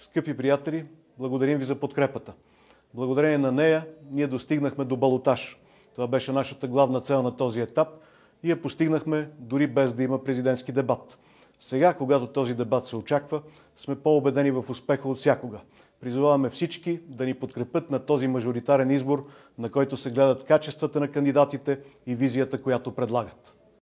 Скъпи приятели, благодарим ви за подкрепата. Благодарение на нея ние достигнахме до балотаж. Това беше нашата главна цел на този етап и я постигнахме дори без да има президентски дебат. Сега, когато този дебат се очаква, сме по-убедени в успеха от всякога. Призоваваме всички да ни подкрепят на този мажоритарен избор, на който се гледат качествата на кандидатите и визията, която предлагат.